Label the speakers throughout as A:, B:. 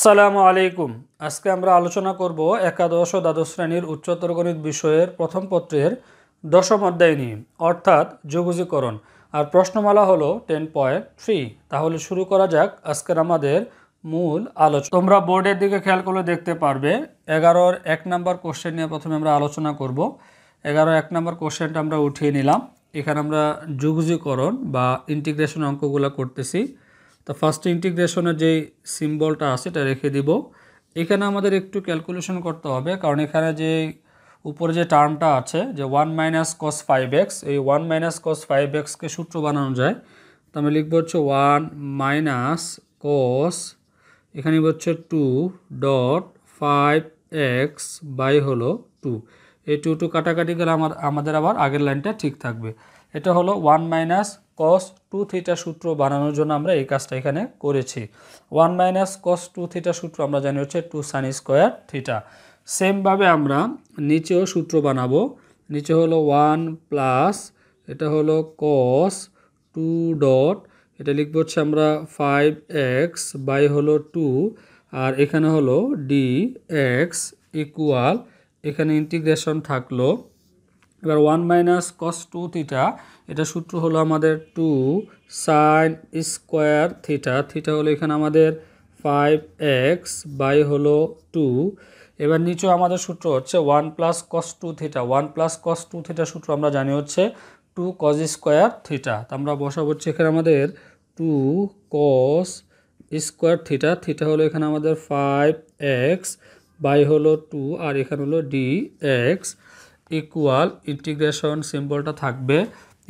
A: আসসালামু আলাইকুম আজকে আমরা আলোচনা করব একাদশ ও দ্বাদশ শ্রেণীর উচ্চতর গণিত বিষয়ের প্রথম পত্রের দশম অধ্যায় নিয়ে অর্থাৎ যোগজীকরণ আর প্রশ্নমালা হলো টেন পয়েন্ট থ্রি তাহলে শুরু করা যাক আজকের আমাদের মূল আলোচনা তোমরা বোর্ডের দিকে খেয়াল করলে দেখতে পারবে এগারোর এক নম্বর কোশ্চেন নিয়ে প্রথমে আমরা আলোচনা করব এগারো এক নম্বর কোশ্চেনটা আমরা উঠিয়ে নিলাম এখানে আমরা যুগজীকরণ বা ইন্টিগ্রেশন অঙ্কগুলো করতেছি তা ফার্স্ট ইন্টিগ্রেশনের যেই সিম্বলটা আছে এটা রেখে দিব এখানে আমাদের একটু ক্যালকুলেশন করতে হবে কারণ এখানে যে উপরে যে টার্মটা আছে যে one minus cos five x এই ওয়ান মাইনাস কস ফাইভ এক্সকে সূত্র বানানো যায় তো আমি লিখবো হচ্ছে ওয়ান মাইনাস কস এখানে হচ্ছে two dot five x by হলো টু এই টু টু কাটাকাটি গেলে আমার আমাদের আবার আগের লাইনটা ঠিক থাকবে এটা হলো one minus cos two theta সূত্র বানানোর জন্য আমরা এই কাজটা এখানে করেছি one minus cos two theta সূত্র আমরা জানি হচ্ছে টু সাইন স্কোয়ার থিটা সেমভাবে আমরা নিচেও সূত্র বানাবো নিচে হলো ওয়ান প্লাস এটা হলো কস টু ডট এটা লিখব হচ্ছে আমরা ফাইভ এক্স বাই হলো টু আর এখানে হলো ডি এক্স ইকুয়াল এখানে ইন্টিগ্রেশন থাকলো এবার one minus cos two theta এটা সূত্র হলো আমাদের two sine square theta theta হলো এখানে আমাদের ফাইভ এক্স বাই হলো টু এবার নিচেও আমাদের সূত্র হচ্ছে one plus cos two theta one plus cos two theta সূত্র আমরা জানি হচ্ছে টু কজ স্কোয়ার থিটা তো আমরা বসাবো হচ্ছে এখানে আমাদের two cos square theta theta হলো এখানে আমাদের ফাইভ এক্স বাই হলো টু আর এখানে হলো ডি এক্স ইকুয়াল ইন্টিগ্রেশন সিম্বলটা থাকবে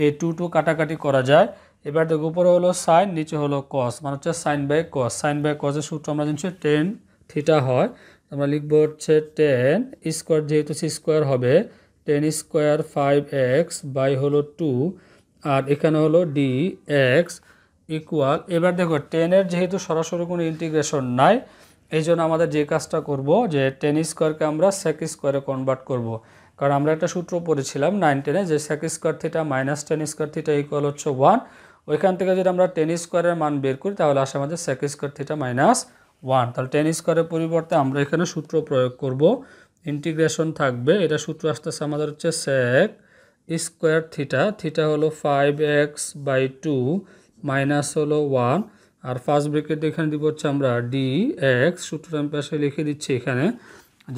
A: এই টু টু কাটাকাটি করা যায় এবার দেখো উপরে হলো সাইন নিচে হলো কস মানে হচ্ছে sine by cos sine by কসের সূত্র আমরা জানছি টেন থিটা হয় আমরা লিখবো হচ্ছে টেন স্কোয়ার যেহেতু সি স্কোয়ার হবে tan square five x by হলো টু আর এখানে হলো ডি এক্স ইকুয়াল এবার দেখো টেনের যেহেতু সরাসরি কোনো ইন্টিগ্রেশন নাই এই জন্য আমাদের যে কাজটা করব যে টেন স্কোয়ারকে আমরা সেক স্কোয়ারে কনভার্ট করব। কারণ আমরা একটা সূত্র পড়েছিলাম নাইন টেনে যে sec square theta minus tan square theta equal হচ্ছে ওয়ান ওইখান থেকে যদি আমরা টেন স্কোয়ারের মান বের করি তাহলে আসে আমাদের sec square theta minus one তাহলে টেন স্কোয়ারের পরিবর্তে আমরা এখানে সূত্র প্রয়োগ করব ইন্টিগ্রেশন থাকবে এটা সূত্র আসতেছে আমাদের হচ্ছে সেক স্কোয়ার থিটা থিটা হলো five x by two minus হলো ওয়ান আর ফার্স্ট ব্রেকেট এখানে দিব হচ্ছে আমরা ডি এক্স সূত্র আমি পাশে লিখে দিচ্ছি এখানে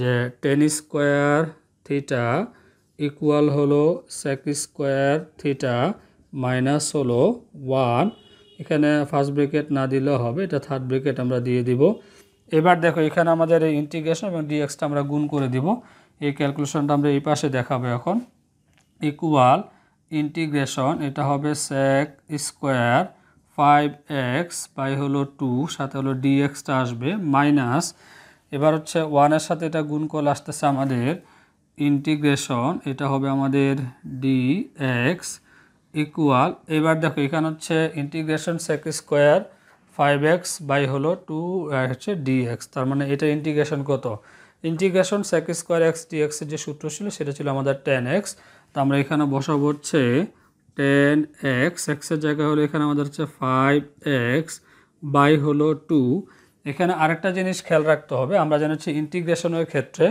A: যে টেন স্কোয়ার থিটা ইকুয়াল হলো সেক স্কোয়ার থিটা মাইনাস হলো ওয়ান এখানে ফার্স্ট ব্রেকেট না দিলে হবে এটা থার্ড ব্রেকেট আমরা দিয়ে দিব এবার দেখো এখানে আমাদের এই ইন্টিগ্রেশন এবং ডিএক্সটা আমরা গুণ করে দিব এই ক্যালকুলেশনটা আমরা এই পাশে দেখাবো এখন ইকুয়াল ইন্টিগ্রেশন এটা হবে sec square five x by হলো টু সাথে হলো ডিএক্সটা আসবে মাইনাস এবার হচ্ছে ওয়ানের সাথে এটা গুণ করলে আসতেছে আমাদের ইন্টিগ্রেশন এটা হবে আমাদের ডি এক্স ইকুয়াল এবার দেখো এখানে হচ্ছে integration sec square five x by হলো টু হচ্ছে ডি এক্স তার মানে এটা ইন্টিগ্রেশন কত integration sec square x d এক্সের যে সূত্র ছিল সেটা ছিল আমাদের টেন এক্স তো আমরা এখানে বসাবো হচ্ছে টেন এক্স এক্সের জায়গা হলো এখানে আমাদের হচ্ছে ফাইভ এক্স বাই হলো টু এখানে আরেকটা জিনিস খেয়াল রাখতে হবে আমরা জানি ইন্টিগ্রেশনের ক্ষেত্রে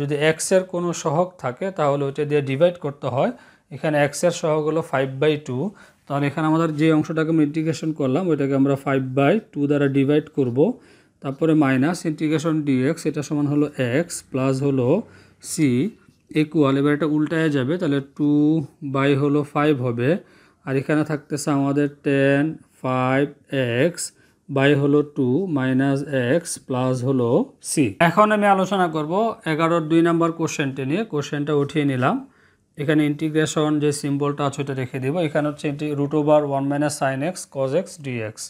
A: যদি এক্সের কোনো সহক থাকে তাহলে ওইটা দিয়ে ডিভাইড করতে হয় এখানে এক্সের সহক হলো ফাইভ বাই টু তাহলে এখানে আমাদের যে অংশটাকে আমরা ইন্টিগ্রেশন করলাম ওইটাকে আমরা ফাইভ বাই টু দ্বারা ডিভাইড করব তারপরে মাইনাস ইন্টিগ্রেশন ডিএক্স এটা সমান হলো এক্স প্লাস হলো সি ইকুয়াল এবার এটা উল্টায় যাবে তাহলে টু বাই হলো ফাইভ হবে আর এখানে থাকতেছে আমাদের টেন ফাইভ এক্স বাই হলো টু মাইনাস এক্স প্লাস হলো সি এখন আমি আলোচনা করব এগারোর দুই নম্বর কোশ্চেনটি নিয়ে কোশ্চেনটা উঠিয়ে নিলাম এখানে ইন্টিগ্রেশন যে সিম্বলটা আছে ওটা রেখে দেবো এখানে হচ্ছে root over one minus sine x cos x d x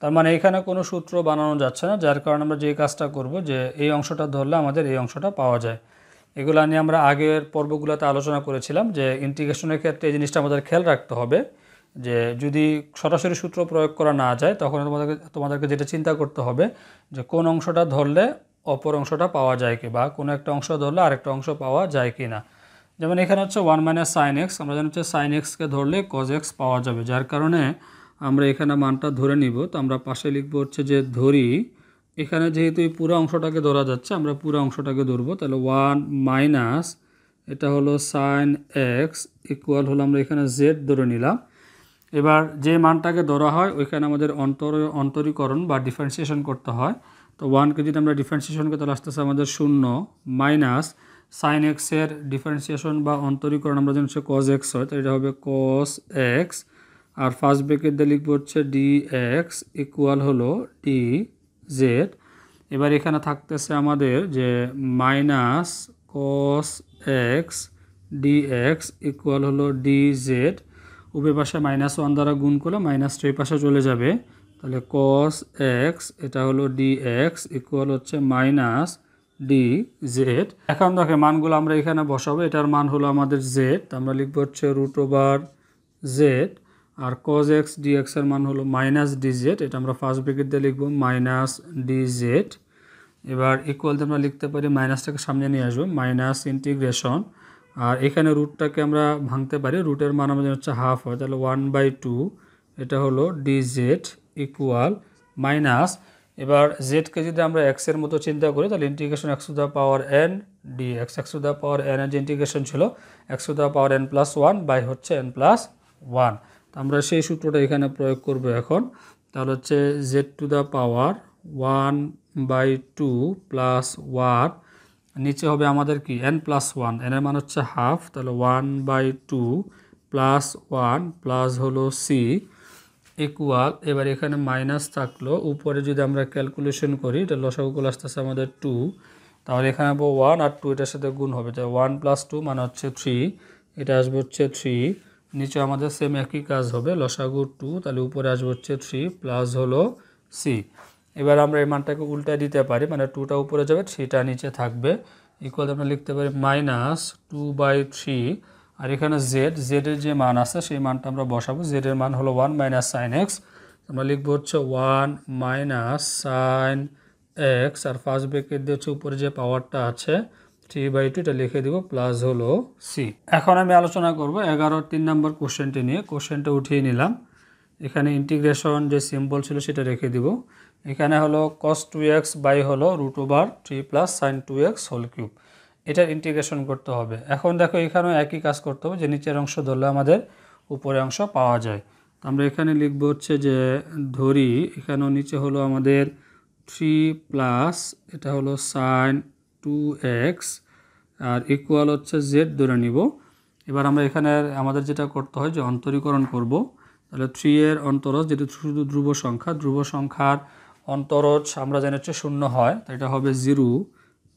A: তার মানে এখানে কোনো সূত্র বানানো যাচ্ছে না যার কারণে আমরা যে কাজটা করব যে এই অংশটা ধরলে আমাদের এই অংশটা পাওয়া যায় এগুলো নিয়ে আমরা আগের পর্বগুলোতে আলোচনা করেছিলাম যে ইন্টিগ্রেশনের ক্ষেত্রে এই জিনিসটা আমাদের খেয়াল রাখতে হবে যে যদি সরাসরি সূত্র প্রয়োগ করা না যায় তখন তোমাদেরকে তোমাদেরকে যেটা চিন্তা করতে হবে যে কোন অংশটা ধরলে অপর অংশটা পাওয়া যায় কি বা কোনো একটা অংশ ধরলে আরেকটা অংশ পাওয়া যায় কি না যেমন এখানে হচ্ছে ওয়ান মাইনাস সাইন এক্স আমরা জানি হচ্ছে সাইন এক্সকে ধরলে কজ এক্স পাওয়া যাবে যার কারণে আমরা এখানে মানটা ধরে নিব তো আমরা পাশে লিখবো হচ্ছে যে ধরি এখানে যেহেতু এই পুরো অংশটাকে ধরা যাচ্ছে আমরা পুরো অংশটাকে ধরবো তাহলে ওয়ান মাইনাস এটা হলো সাইন এক্স ইকুয়াল হলো আমরা এখানে জেড ধরে নিলাম এবার যে মানটাকে ধরা হয় ওইখানে আমাদের অন্তর অন্তরীকরণ বা ডিফারেন্সিয়েশন করতে হয় তো ওয়ানকে যদি আমরা ডিফারেন্সিয়েশন করতে তাহলে আসতেছে আমাদের শূন্য মাইনাস সাইন এক্সের ডিফারেন্সিয়েশন বা অন্তরীকরণ আমরা যেন হচ্ছে কজ এক্স হয় তো এটা হবে কস এক্স আর ফার্স্ট ব্রেকেট দিয়ে লিখবো হচ্ছে ডি এক্স ইকুয়াল হলো ডি জেড এবার এখানে থাকতেছে আমাদের যে minus cos x d x equal হলো ডি জেড উবে পাশে মাইনাস ওয়ান দ্বারা গুণ করলে মাইনাস থ্রি পাশে চলে যাবে তাহলে কস এক্স এটা হলো ডি এক্স ইকুয়াল হচ্ছে মাইনাস ডি জেড এখন দেখে মানগুলো আমরা এখানে বসাবো এটার মান হলো আমাদের জেড আমরা লিখবো হচ্ছে রুট ওভার জেড আর কজ এক্স ডি এক্সের মান হলো মাইনাস ডি জেড এটা আমরা ফার্স্ট ব্রেকেট দিয়ে লিখবো মাইনাস ডি জেড এবার ইকুয়াল আমরা লিখতে পারি মাইনাসটাকে সামনে নিয়ে আসবো মাইনাস ইন্টিগ্রেশন আর এখানে রুটটাকে আমরা ভাঙতে পারি রুটের মান আমাদের হচ্ছে হাফ হয় তাহলে ওয়ান বাই টু এটা হলো ডিজেড ইকুয়াল মাইনাস এবার জেডকে যদি আমরা এক্সের মতো চিন্তা করি তাহলে integration x to power n d x x to power n এর যে ইন্টিগ্রেশন ছিল x to power n plus one by হচ্ছে এন প্লাস ওয়ান তো আমরা সেই সূত্রটা এখানে প্রয়োগ করব এখন তাহলে হচ্ছে z to the power one by two plus one নিচে হবে আমাদের কি এন প্লাস ওয়ান এনের মান হচ্ছে হাফ তাহলে one by two plus one plus হলো সি ইকুয়াল এবার এখানে মাইনাস থাকলো উপরে যদি আমরা ক্যালকুলেশন করি এটা লসাগুগুলো আসতেছে আমাদের টু তাহলে এখানে আসবো ওয়ান আর টু এটার সাথে গুণ হবে তাই ওয়ান প্লাস টু মানে হচ্ছে থ্রি এটা আসবে হচ্ছে থ্রি নিচে আমাদের সেম একই কাজ হবে লসাগু টু তাহলে উপরে আসবে হচ্ছে থ্রি প্লাস হলো সি এবার আমরা এই মানটাকে উল্টা দিতে পারি মানে টুটা উপরে যাবে থ্রিটা নিচে থাকবে ইকুয়াল আমরা লিখতে পারি মাইনাস টু বাই থ্রি আর এখানে জেড জেডের যে মান আছে সেই মানটা আমরা বসাবো জেডের মান হলো ওয়ান মাইনাস সাইন এক্স আমরা লিখবো হচ্ছে ওয়ান মাইনাস সাইন এক্স আর ফার্স্ট ব্রেকের দিয়ে হচ্ছে উপরে যে পাওয়ারটা আছে থ্রি বাই টু এটা লিখে দিব প্লাস হলো সি এখন আমি আলোচনা করব এগারো তিন নম্বর কোশ্চেনটি নিয়ে কোশ্চেনটা উঠিয়ে নিলাম এখানে ইন্টিগ্রেশন যে সিম্বল ছিল সেটা রেখে দিব এখানে হলো কস টু এক্স বাই হলো root over three plus sine two x whole cube এটার ইন্টিগ্রেশন করতে হবে এখন দেখো এখানেও একই কাজ করতে হবে যে নিচের অংশ ধরলে আমাদের উপরে অংশ পাওয়া যায় তো আমরা এখানে লিখব হচ্ছে যে ধরি এখানেও নিচে হলো আমাদের থ্রি প্লাস এটা হলো সাইন টু এক্স আর ইকুয়াল হচ্ছে জেড ধরে নিব এবার আমরা এখানে আমাদের যেটা করতে হয় যে অন্তরীকরণ করব তাহলে থ্রি এর অন্তরস যেটা শুধু ধ্রুব সংখ্যা ধ্রুব সংখ্যার অন্তরজ আমরা জানি হচ্ছে শূন্য হয় তো এটা হবে জিরো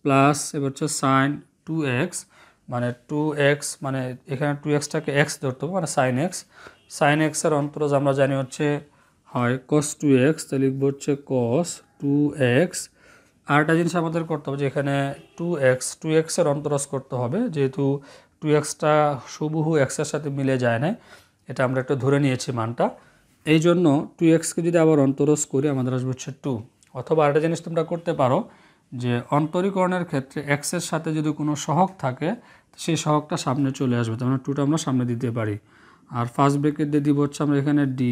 A: প্লাস এবার হচ্ছে সাইন টু এক্স মানে টু এক্স মানে এখানে টু এক্সটাকে এক্স ধরতে হবে মানে সাইন এক্স সাইন এক্সের অন্তরজ আমরা জানি হচ্ছে হয় কস টু এক্স তাহলে লিখবো হচ্ছে কস টু এক্স আরেকটা জিনিস আমাদের করতে হবে যে এখানে টু এক্স টু এক্সের অন্তরজ করতে হবে যেহেতু টু এক্সটা সুবহু এক্সের সাথে মিলে যায় না এটা আমরা একটু ধরে নিয়েছি মানটা এই জন্য টু এক্সকে যদি আবার অন্তরস করি আমাদের আসবে হচ্ছে টু অথবা আরেকটা জিনিস তোমরা করতে পারো যে অন্তরীকরণের ক্ষেত্রে এক্সের সাথে যদি কোনো সহক থাকে সেই সহকটা সামনে চলে আসবে তার মানে টুটা আমরা সামনে দিতে পারি আর ফার্স্ট ব্রেকের দিয়ে দিব হচ্ছে আমরা এখানে ডি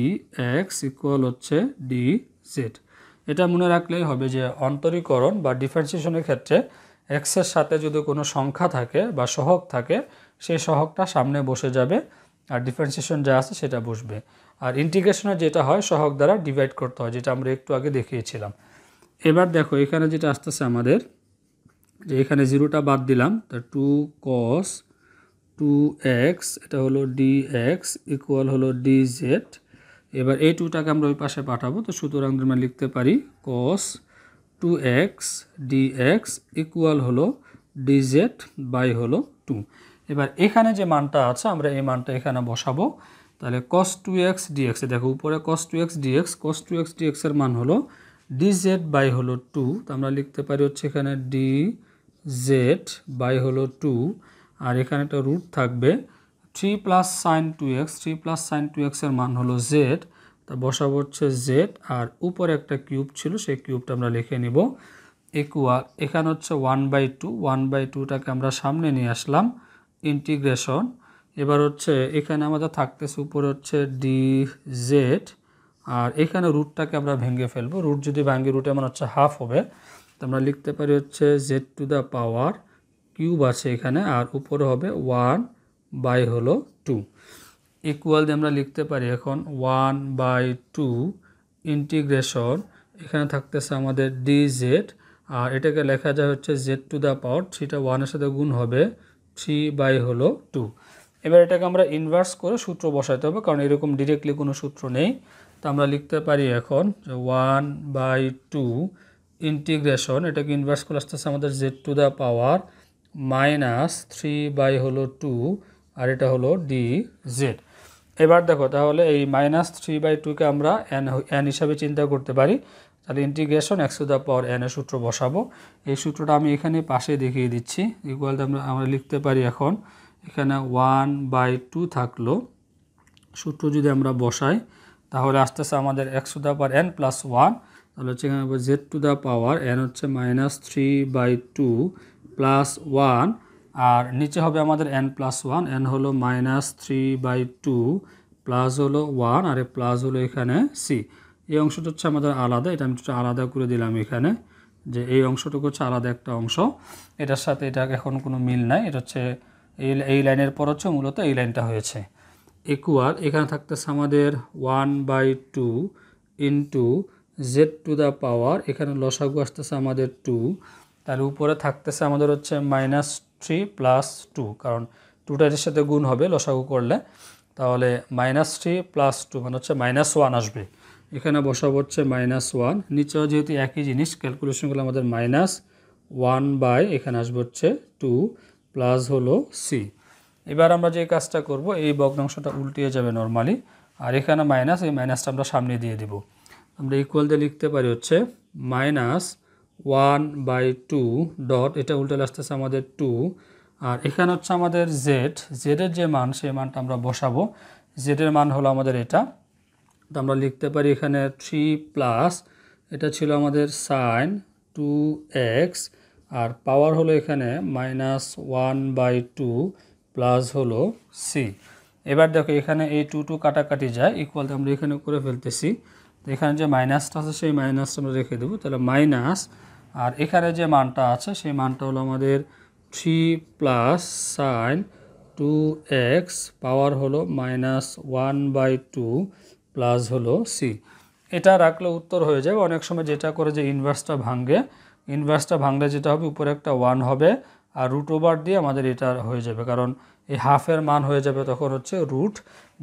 A: এক্স ইকুয়াল হচ্ছে ডি জেড এটা মনে রাখলেই হবে যে অন্তরীকরণ বা ডিফারেন্সিয়েশনের ক্ষেত্রে এক্সের সাথে যদি কোনো সংখ্যা থাকে বা সহক থাকে সেই সহকটা সামনে বসে যাবে আর ডিফারেন্সিয়েশন যা আছে সেটা বসবে আর ইন্টিগ্রেশনে যেটা হয় সহক দ্বারা ডিভাইড করতে হয় যেটা আমরা একটু আগে দেখিয়েছিলাম এবার দেখো এখানে যেটা আসতেছে আমাদের যে এখানে জিরোটা বাদ দিলাম তা টু কস টু এক্স এটা হলো ডি এক্স ইকুয়াল হলো ডি জেড এবার এই টুটাকে আমরা ওই পাশে পাঠাবো তো সুতরাং আমরা লিখতে পারি cos two x d x equal হলো ডি জেড বাই হলো টু এবার এখানে যে মানটা আছে আমরা এই মানটা এখানে বসাবো তাহলে কস টু এক্স ডিএক্স দেখো উপরে cos two x d x cos two x ডিএক্সের মান হলো ডি জেড বাই হলো টু তা আমরা লিখতে পারি হচ্ছে এখানে ডি জেড বাই হলো টু আর এখানে একটা রুট থাকবে three plus sine two x three plus sine two এক্সের মান হলো জেড তা বসাবো হচ্ছে জেড আর উপরে একটা কিউব ছিল সেই কিউবটা আমরা লিখে নিব ইকুয়াল এখানে হচ্ছে one by two one by টুটাকে আমরা সামনে নিয়ে আসলাম ইন্টিগ্রেশন এবার হচ্ছে এখানে আমাদের থাকতেছে উপরে হচ্ছে ডি জেড আর এখানে রুটটাকে আমরা ভেঙে ফেলবো রুট যদি ভাঙি রুটে আমার হচ্ছে হাফ হবে তো আমরা লিখতে পারি হচ্ছে z to the power cube আছে এখানে আর উপরে হবে ওয়ান বাই হলো টু ইকুয়াল দিয়ে আমরা লিখতে পারি এখন ওয়ান বাই টু ইন্টিগ্রেশন এখানে থাকতেছে আমাদের ডি জেড আর এটাকে লেখা যায় হচ্ছে জেড টু দ্য পাওয়ার থ্রিটা ওয়ানের সাথে গুণ হবে থ্রি বাই হলো টু এবার এটাকে আমরা ইনভার্স করে সূত্র বসাতে হবে কারণ এরকম ডিরেক্টলি কোনো সূত্র নেই তো আমরা লিখতে পারি এখন ওয়ান বাই টু ইন্টিগ্রেশন এটাকে ইনভার্স করে আসতেছে আমাদের z to the power minus three by হলো টু আর এটা হলো ডি জেড এবার দেখো তাহলে এই মাইনাস থ্রি বাই টুকে আমরা এন এন হিসাবে চিন্তা করতে পারি তাহলে ইন্টিগ্রেশন একশো দা পাওয়ার এনের সূত্র বসাবো এই সূত্রটা আমি এখানে পাশে দেখিয়ে দিচ্ছি ইকুয়াল আমরা আমরা লিখতে পারি এখন এখানে ওয়ান বাই টু থাকলো সূত্র যদি আমরা বসাই তাহলে আস্তে আস্তে আমাদের x to the power n plus one তাহলে হচ্ছে এখানে z to the power n হচ্ছে minus three by two plus one আর নিচে হবে আমাদের এন প্লাস ওয়ান এন হলো minus three by two plus হলো ওয়ান আর প্লাস হলো এখানে সি এই অংশটা হচ্ছে আমাদের আলাদা এটা আমি একটু আলাদা করে দিলাম এখানে যে এই অংশটুকু হচ্ছে আলাদা একটা অংশ এটার সাথে এটা এখন কোনো মিল নাই এটা হচ্ছে এই এই লাইনের পর হচ্ছে মূলত এই লাইনটা হয়েছে ইকুয়াল এখানে থাকতেছে আমাদের one by two into z to the power এখানে লসাগু আসতেছে আমাদের টু তার উপরে থাকতেছে আমাদের হচ্ছে মাইনাস থ্রি প্লাস টু কারণ টুটার সাথে গুণ হবে লসাগু করলে তাহলে মাইনাস থ্রি প্লাস টু মানে হচ্ছে মাইনাস ওয়ান আসবে এখানে বসাবো হচ্ছে মাইনাস ওয়ান নিচেও যেহেতু একই জিনিস ক্যালকুলেশনগুলো আমাদের মাইনাস ওয়ান বাই এখানে আসবে হচ্ছে টু প্লাস হলো সি এবার আমরা যে কাজটা করব এই ভগ্নাংশটা উল্টিয়ে যাবে নর্মালি আর এখানে মাইনাস এই মাইনাসটা আমরা সামনে দিয়ে দেব আমরা ইকুয়াল দিয়ে লিখতে পারি হচ্ছে minus one by two dot এটা উল্টালে আসতেছে আমাদের টু আর এখানে হচ্ছে আমাদের জেড জেডের যে মান সেই মানটা আমরা বসাবো জেডের মান হলো আমাদের এটা তো আমরা লিখতে পারি এখানে থ্রি প্লাস এটা ছিল আমাদের সাইন টু এক্স আর পাওয়ার হলো এখানে minus one by two plus হলো সি এবার দেখো এখানে এই টু টু কাটাকাটি যায় ইকুয়াল আমরা এখানে করে ফেলতেছি তো এখানে যে মাইনাসটা আছে সেই মাইনাসটা আমরা রেখে দেবো তাহলে মাইনাস আর এখানে যে মানটা আছে সেই মানটা হলো আমাদের three plus sine two x power হলো minus one by two plus হলো সি এটা রাখলে উত্তর হয়ে যাবে অনেক সময় যেটা করে যে ইনভার্সটা ভাঙ্গে ইনভার্সটা ভাঙলে যেটা হবে উপরে একটা ওয়ান হবে আর রুট ওভার দিয়ে আমাদের এটা হয়ে যাবে কারণ এই হাফের মান হয়ে যাবে তখন হচ্ছে রুট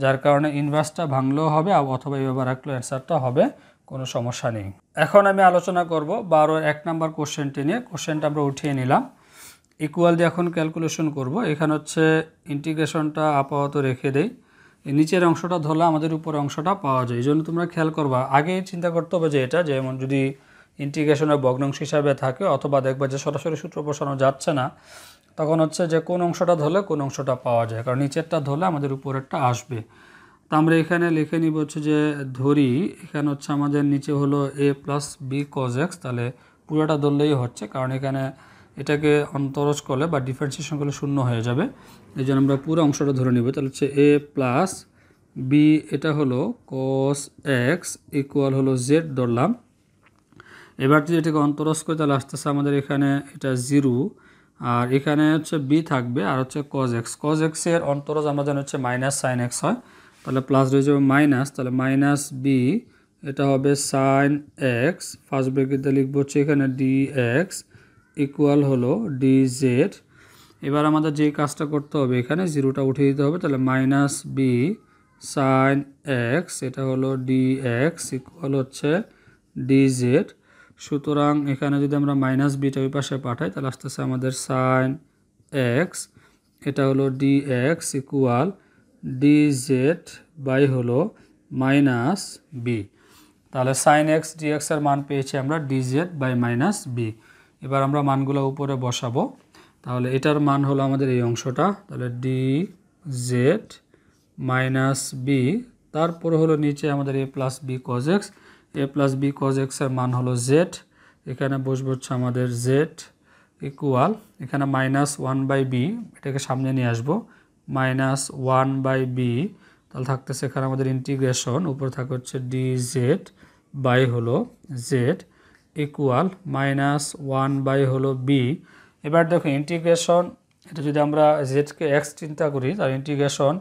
A: যার কারণে ইনভার্সটা ভাঙলেও হবে অথবা এইভাবে রাখলেও অ্যান্সারটা হবে কোনো সমস্যা নেই এখন আমি আলোচনা করব বারো এক নাম্বার কোশ্চেনটি নিয়ে কোশ্চেনটা আমরা উঠিয়ে নিলাম ইকুয়াল দিয়ে এখন ক্যালকুলেশন করব এখানে হচ্ছে ইন্টিগ্রেশনটা আপাতত রেখে দেই নিচের অংশটা ধরলে আমাদের উপর অংশটা পাওয়া যায় এই জন্য তোমরা খেয়াল করবা আগে চিন্তা করতে হবে যে এটা যেমন যদি ইন্টিগ্রেশনের ভগ্নাংশ হিসাবে থাকে অথবা দেখবে যে সরাসরি সূত্র বসানো যাচ্ছে না তখন হচ্ছে যে কোন অংশটা ধরলে কোন অংশটা পাওয়া যায় কারণ নিচেরটা ধরলে আমাদের উপরেরটা আসবে তো আমরা এখানে লিখে নিব হচ্ছে যে ধরি এখানে হচ্ছে আমাদের নিচে হলো a plus b cos x তাহলে পুরোটা ধরলেই হচ্ছে কারণ এখানে এটাকে অন্তরজ করলে বা ডিফারেন্সিয়েশন করলে শূন্য হয়ে যাবে এই জন্য আমরা পুরো অংশটা ধরে নিব তাহলে হচ্ছে এ প্লাস বি এটা হলো কস এক্স ইকুয়াল হলো জেড ধরলাম এবার যদি এটাকে অন্তরস করি তাহলে আসতেছে আমাদের এখানে এটা জিরো আর এখানে হচ্ছে বি থাকবে আর হচ্ছে কজ এক্স কজ এক্সের অন্তরজ আমরা জানি হচ্ছে মাইনাস সাইন এক্স হয় তাহলে প্লাস রয়ে যাবে মাইনাস তাহলে মাইনাস বি এটা হবে সাইন এক্স ফার্স্ট ব্রেকেটে লিখবো হচ্ছে এখানে ডি এক্স ইকুয়াল হলো ডি জেড এবার আমাদের যে কাজটা করতে হবে এখানে জিরোটা উঠিয়ে দিতে হবে তাহলে মাইনাস বি সাইন এক্স এটা হলো ডি এক্স ইকুয়াল হচ্ছে ডি জেড সুতরাং এখানে যদি আমরা মাইনাস বিটা ওই পাশে পাঠাই তাহলে আসতেছে আমাদের সাইন এক্স এটা হলো d x equal d z by হলো মাইনাস বি তাহলে সাইন এক্স ডি এক্সের মান পেয়েছি আমরা d z by minus b এবার আমরা মানগুলো উপরে বসাবো তাহলে এটার মান হলো আমাদের এই অংশটা তাহলে ডি জেড মাইনাস বি তারপরে হলো নিচে আমাদের a plus b cos x a plus b cos এক্সের মান হলো জেড এখানে বসবো হচ্ছে আমাদের জেড ইকুয়াল এখানে মাইনাস ওয়ান বাই বি এটাকে সামনে নিয়ে আসবো মাইনাস ওয়ান বাই বি তাহলে থাকতেছে এখানে আমাদের ইন্টিগ্রেশন উপর থাকে হচ্ছে ডি জেড বাই হলো z equal minus one by হলো বি এবার দেখো ইন্টিগ্রেশন এটা যদি আমরা জেডকে এক্স চিন্তা করি তার integration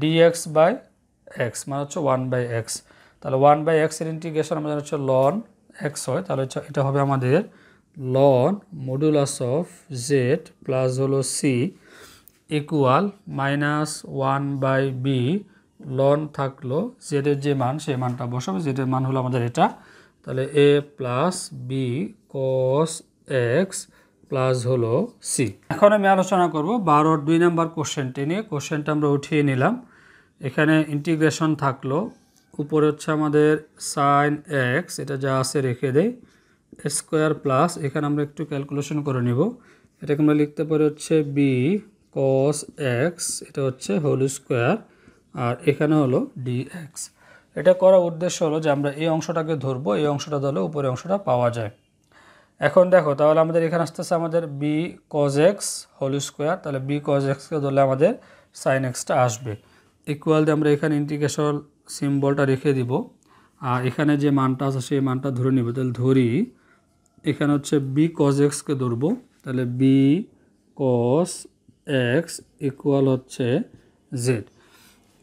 A: d x by x মানে হচ্ছে ওয়ান বাই এক্স তাহলে ওয়ান বাই এক্সের ইন্টিগ্রেশন আমাদের হচ্ছে লন এক্স হয় তাহলে এটা হবে আমাদের ln modulus of z plus হলো C equal minus one by b ln থাকলো জেডের যে মান সেই মানটা বসাবে জেডের মান হলো আমাদের এটা তাহলে a plus b cos x plus হলো সি এখন আমি আলোচনা করবো বারোর দুই নাম্বার কোশ্চেনটি নিয়ে কোশ্চেনটা আমরা উঠিয়ে নিলাম এখানে ইন্টিগ্রেশন থাকলো উপরে হচ্ছে আমাদের সাইন এক্স এটা যা আছে রেখে দেয় স্কোয়ার প্লাস এখানে আমরা একটু ক্যালকুলেশন করে নিব এটাকে আমরা লিখতে পারি হচ্ছে বি কস এক্স এটা হচ্ছে হোল স্কোয়ার আর এখানে হলো ডি এক্স এটা করার উদ্দেশ্য হলো যে আমরা এই অংশটাকে ধরবো এই অংশটা ধরলে উপরে অংশটা পাওয়া যায় এখন দেখো তাহলে আমাদের এখানে আসতেছে আমাদের b cos x whole square তাহলে বি কজ এক্সকে ধরলে আমাদের সাইন এক্সটা আসবে ইকুয়াল দিয়ে আমরা এখানে ইন্টিগ্রেশন সিম্বলটা রেখে দিব আর এখানে যে মানটা আছে সেই মানটা ধরে নিব তাহলে ধরি এখানে হচ্ছে বি কজ এক্সকে ধরবো তাহলে বি কস এক্স ইকুয়াল হচ্ছে জেড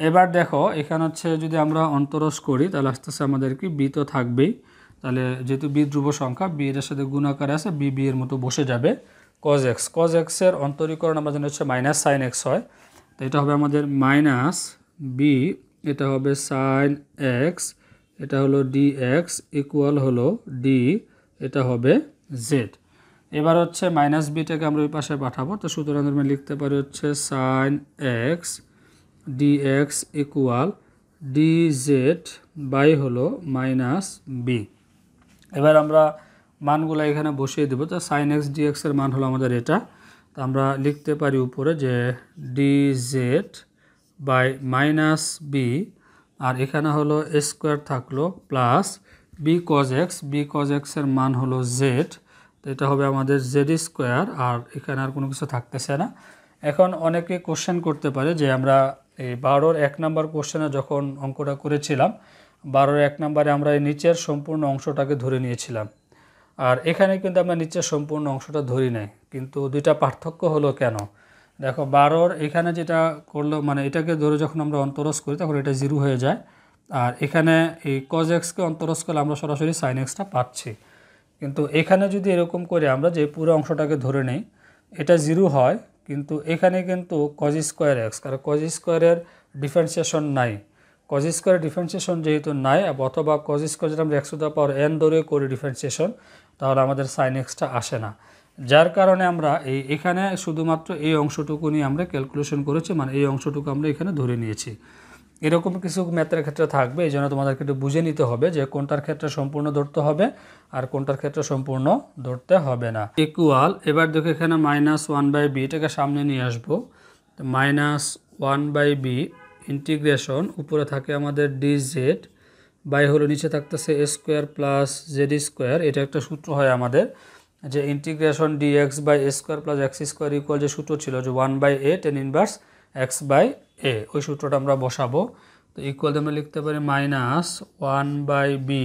A: এবার দেখো এখানে হচ্ছে যদি আমরা অন্তরস করি তাহলে আস্তে আস্তে আমাদের কি বি তো থাকবেই তাহলে যেহেতু বি ধ্রুব সংখ্যা বি এর সাথে গুণ আকারে আছে বি বি এর মতো বসে যাবে কজ এক্স কজ এক্সের অন্তরীকরণ আমাদের হচ্ছে মাইনাস সাইন এক্স হয় তো এটা হবে আমাদের মাইনাস বি এটা হবে সাইন এক্স এটা হলো ডি এক্স ইকুয়াল হলো ডি এটা হবে জেড এবার হচ্ছে মাইনাস বিটাকে আমরা ওই পাশে পাঠাবো তো সুতরাং আমি লিখতে পারি হচ্ছে sine x d x equal d z by হলো মাইনাস বি এবার আমরা মানগুলো এখানে বসিয়ে দেবো তো সাইন এক্স ডি এক্সের মান হলো আমাদের এটা তো আমরা লিখতে পারি উপরে যে d z by minus b আর এখানে হলো স্কোয়ার থাকলো plus b cos x b cos এক্সের মান হলো জেড এটা হবে আমাদের জেড স্কোয়ার আর এখানে আর কোনো কিছু থাকতেছে না এখন অনেকে কোশ্চেন করতে পারে যে আমরা এই বারোর এক নাম্বার কোশ্চেনে যখন অঙ্কটা করেছিলাম বারোর এক নাম্বারে আমরা এই নিচের সম্পূর্ণ অংশটাকে ধরে নিয়েছিলাম আর এখানে কিন্তু আমরা নিচের সম্পূর্ণ অংশটা ধরি নাই কিন্তু দুইটা পার্থক্য হলো কেন দেখো বারোর এখানে যেটা করলো মানে এটাকে ধরে যখন আমরা অন্তরস করি তখন এটা জিরো হয়ে যায় আর এখানে এই কজ এক্সকে অন্তরস করলে আমরা সরাসরি সাইন এক্সটা পাচ্ছি কিন্তু এখানে যদি এরকম করে আমরা যে পুরো অংশটাকে ধরে নেই এটা জিরো হয় কিন্তু এখানে কিন্তু কজ স্কোয়ার এক্স কারণ কজ স্কোয়ারের ডিফারেন্সিয়েশন নাই কজ স্কোয়ারের ডিফারেন্সিয়েশন যেহেতু নাই অথবা কজ স্কোয়ার যেটা আমরা x to the power n ধরে করি ডিফারেন্সিয়েশন তাহলে আমাদের সাইন এক্সটা আসে না যার কারণে আমরা এই এখানে শুধুমাত্র এই অংশটুকু নিয়ে আমরা ক্যালকুলেশন করেছি মানে এই অংশটুকু আমরা এখানে ধরে নিয়েছি এরকম কিছু ম্যাথের ক্ষেত্রে থাকবে এই জন্য তোমাদেরকে একটু বুঝে নিতে হবে যে কোনটার ক্ষেত্রে সম্পূর্ণ ধরতে হবে আর কোনটার ক্ষেত্রে সম্পূর্ণ ধরতে হবে না ইকুয়াল এবার দেখো এখানে মাইনাস ওয়ান বাই বি এটাকে সামনে নিয়ে আসবো minus one by b integration উপরে থাকে আমাদের ডি জেড বাই হলো নিচে থাকতেছে a square plus z square এটা একটা সূত্র হয় আমাদের যে integration d x by a square plus x square equal যে সূত্র ছিল যে one by a tan inverse x by a ওই সূত্রটা আমরা বসাবো তো ইকুয়াল আমরা লিখতে পারি মাইনাস ওয়ান বাই বি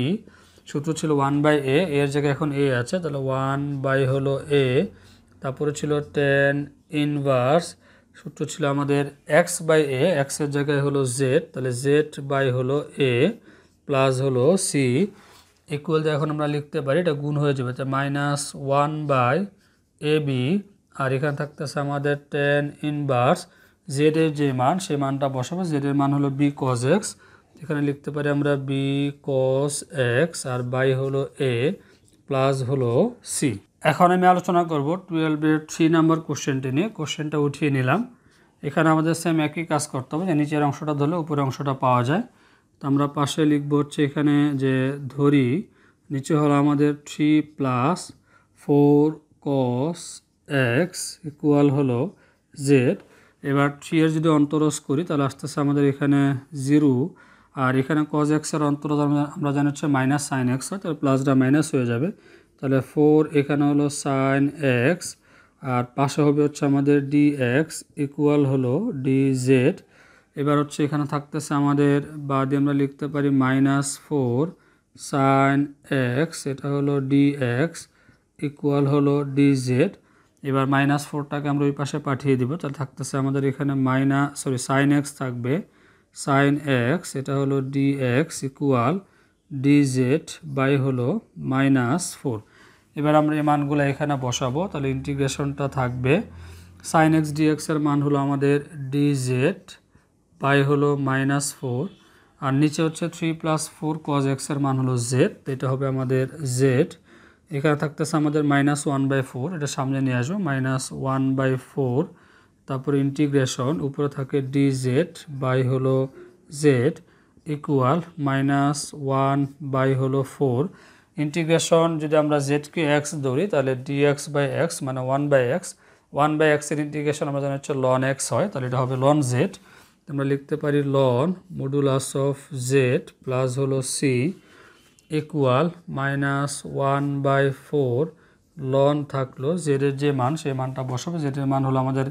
A: সূত্র ছিল ওয়ান বাই এ এর জায়গায় এখন এ আছে তাহলে ওয়ান বাই হলো এ তারপরে ছিল টেন ইনভার্স সূত্র ছিল আমাদের এক্স বাই এ এক্সের জায়গায় হলো জেড তাহলে জেড বাই হলো এ প্লাস হলো সি ইকুয়াল দিয়ে এখন আমরা লিখতে পারি এটা গুণ হয়ে যাবে তো minus one by a b আর এখানে থাকতেছে আমাদের টেন ইনভার্স জেড এর যে মান সেই মানটা বসাবো জেড এর মান হলো বি কজ এক্স এখানে লিখতে পারি আমরা বি কস এক্স আর বাই হলো এ প্লাস হলো সি এখন আমি আলোচনা করব টুয়েলভের থ্রি নাম্বার কোশ্চেনটি নিয়ে কোশ্চেনটা উঠিয়ে নিলাম এখানে আমাদের সেম একই কাজ করতে হবে যে নিচের অংশটা ধরলে উপরের অংশটা পাওয়া যায় আমরা পাশে লিখব হচ্ছে এখানে যে ধরি নিচে হলো আমাদের three plus four cos x equal হলো জেড এবার থ্রি এর যদি অন্তরস করি তাহলে আস্তে আস্তে আমাদের এখানে জিরো আর এখানে কস এক্সের অন্তরজ আমরা জানি হচ্ছে মাইনাস সাইন এক্স হয় তাহলে প্লাসটা মাইনাস হয়ে যাবে তাহলে ফোর এখানে হলো সাইন এক্স আর পাশে হবে হচ্ছে আমাদের ডি এক্স ইকুয়াল হলো ডি জেড এবার হচ্ছে এখানে থাকতেছে আমাদের বা দিয়ে আমরা লিখতে পারি মাইনাস ফোর সাইন এক্স এটা হলো ডি এক্স ইকুয়াল হলো ডি জেড এবার মাইনাস ফোরটাকে আমরা ওই পাশে পাঠিয়ে দিব তাহলে থাকতেছে আমাদের এখানে মাইনা সরি সাইন এক্স থাকবে সাইন এক্স এটা হলো d x equal d z by হলো মাইনাস ফোর এবার আমরা এই মানগুলো এখানে বসাবো তাহলে ইন্টিগ্রেশনটা থাকবে সাইন এক্স ডি এক্সের মান হলো আমাদের ডি জেড পাই হলো মাইনাস ফোর আর নিচে হচ্ছে থ্রি প্লাস ফোর কজ এক্সের মান হলো জেড এটা হবে আমাদের জেড এখানে থাকতেছে আমাদের মাইনাস ওয়ান বাই ফোর এটা সামনে নিয়ে আসবো মাইনাস ওয়ান বাই ফোর তারপরে ইন্টিগ্রেশন উপরে থাকে ডি জেড বাই হলো z equal minus one by হলো ফোর ইন্টিগ্রেশন যদি আমরা জেডকে এক্স ধরি তাহলে ডি এক্স বাই এক্স মানে one by x one by এক্সের ইন্টিগ্রেশন আমরা জানি হচ্ছে লন এক্স হয় তাহলে এটা হবে লন জেড আমরা লিখতে পারি ln modulus of z plus হলো C equal minus one by four ln থাকলো জেডের যে মান সেই মানটা বসাবে জেডের মান হলো আমাদের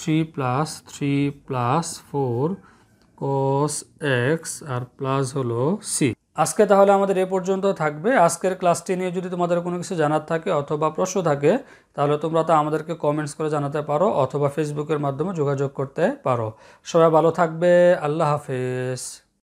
A: three plus three plus four cos x আর প্লাস হলো সি আজকে তাহলে আমাদের এ পর্যন্ত থাকবে আজকের ক্লাসটি নিয়ে যদি তোমাদের কোনো কিছু জানার থাকে অথবা প্রশ্ন থাকে তাহলে তোমরা তা আমাদেরকে কমেন্টস করে জানাতে পারো অথবা ফেসবুকের মাধ্যমে যোগাযোগ করতে পারো সবাই ভালো থাকবে আল্লাহ হাফেজ